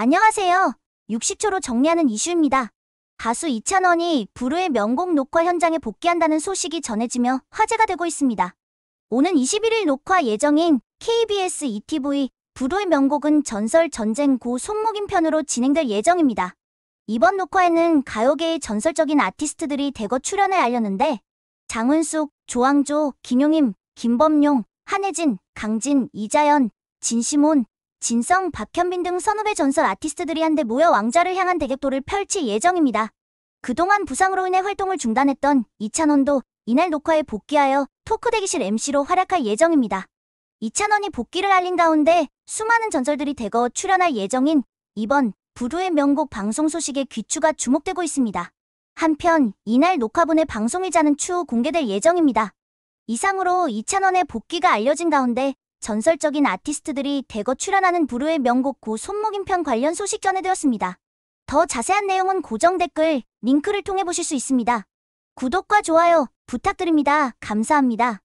안녕하세요. 60초로 정리하는 이슈입니다. 가수 이찬원이 부루의 명곡 녹화 현장에 복귀한다는 소식이 전해지며 화제가 되고 있습니다. 오는 21일 녹화 예정인 KBS ETV 부루의 명곡은 전설 전쟁 고 손목인 편으로 진행될 예정입니다. 이번 녹화에는 가요계의 전설적인 아티스트들이 대거 출연을 알렸는데 장은숙, 조항조, 김용임, 김범용, 한혜진, 강진, 이자연, 진시몬, 진성, 박현빈 등 선후배 전설 아티스트들이 한데 모여 왕자를 향한 대격돌을 펼칠 예정입니다. 그동안 부상으로 인해 활동을 중단했던 이찬원도 이날 녹화에 복귀하여 토크 대기실 MC로 활약할 예정입니다. 이찬원이 복귀를 알린 가운데 수많은 전설들이 대거 출연할 예정인 이번 부루의 명곡 방송 소식의 귀추가 주목되고 있습니다. 한편 이날 녹화분의 방송일자는 추후 공개될 예정입니다. 이상으로 이찬원의 복귀가 알려진 가운데 전설적인 아티스트들이 대거 출연하는 부루의 명곡 고손목인편 관련 소식 전해드렸습니다. 더 자세한 내용은 고정 댓글, 링크를 통해 보실 수 있습니다. 구독과 좋아요 부탁드립니다. 감사합니다.